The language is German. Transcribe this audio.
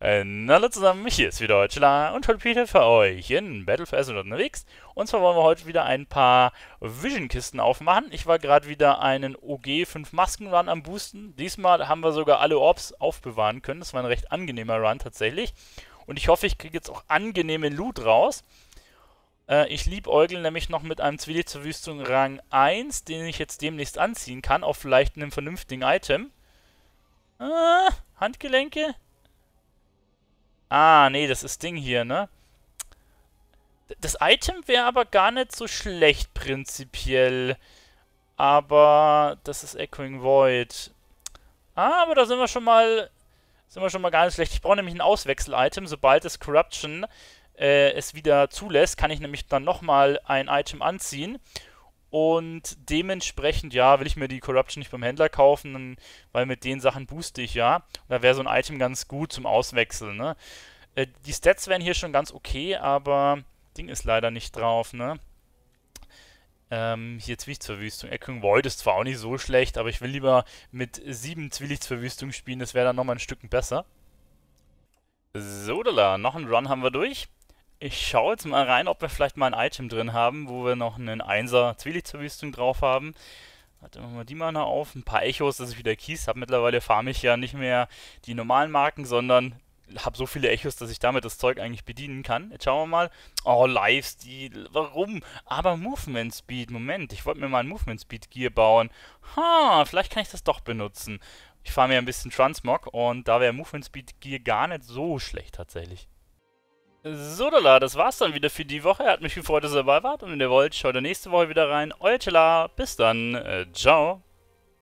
Äh, hallo zusammen, hier ist wieder Heutzler und heute Peter für euch in Battle for Essen unterwegs. Und zwar wollen wir heute wieder ein paar Vision-Kisten aufmachen. Ich war gerade wieder einen OG-5 Masken-Run am Boosten. Diesmal haben wir sogar alle Orbs aufbewahren können. Das war ein recht angenehmer Run tatsächlich. Und ich hoffe, ich kriege jetzt auch angenehmen Loot raus. Äh, ich liebäugle nämlich noch mit einem Wüstung Rang 1, den ich jetzt demnächst anziehen kann, auf vielleicht einem vernünftigen Item. Ah, Handgelenke? Ah, nee, das ist Ding hier, ne? Das Item wäre aber gar nicht so schlecht prinzipiell. Aber das ist Echoing Void. Ah, aber da sind wir schon mal sind wir schon mal gar nicht schlecht. Ich brauche nämlich ein Auswechsel-Item. Sobald das Corruption äh, es wieder zulässt, kann ich nämlich dann nochmal ein Item anziehen. Und dementsprechend, ja, will ich mir die Corruption nicht beim Händler kaufen, weil mit den Sachen booste ich ja. da wäre so ein Item ganz gut zum Auswechseln, ne? Äh, die Stats wären hier schon ganz okay, aber Ding ist leider nicht drauf, ne? Ähm, hier Zwillichtsverwüstung. Echoing Void ist zwar auch nicht so schlecht, aber ich will lieber mit sieben Zwillichtsverwüstungen spielen, das wäre dann nochmal ein Stück besser. So, da, noch einen Run haben wir durch. Ich schaue jetzt mal rein, ob wir vielleicht mal ein Item drin haben, wo wir noch einen 1er Zwielichtverwüstung drauf haben. Warte, machen wir die mal noch auf. Ein paar Echos, dass ich wieder Kies habe. Mittlerweile farme ich ja nicht mehr die normalen Marken, sondern habe so viele Echos, dass ich damit das Zeug eigentlich bedienen kann. Jetzt schauen wir mal. Oh, Lifesteal. Warum? Aber Movement Speed. Moment, ich wollte mir mal ein Movement Speed Gear bauen. Ha, vielleicht kann ich das doch benutzen. Ich fahre mir ein bisschen Transmog und da wäre Movement Speed Gear gar nicht so schlecht tatsächlich. So, Dola, das war's dann wieder für die Woche. Hat mich gefreut, dass ihr dabei wart. Und wenn ihr wollt, schaut ihr nächste Woche wieder rein. Euer Tela, bis dann. Äh, ciao.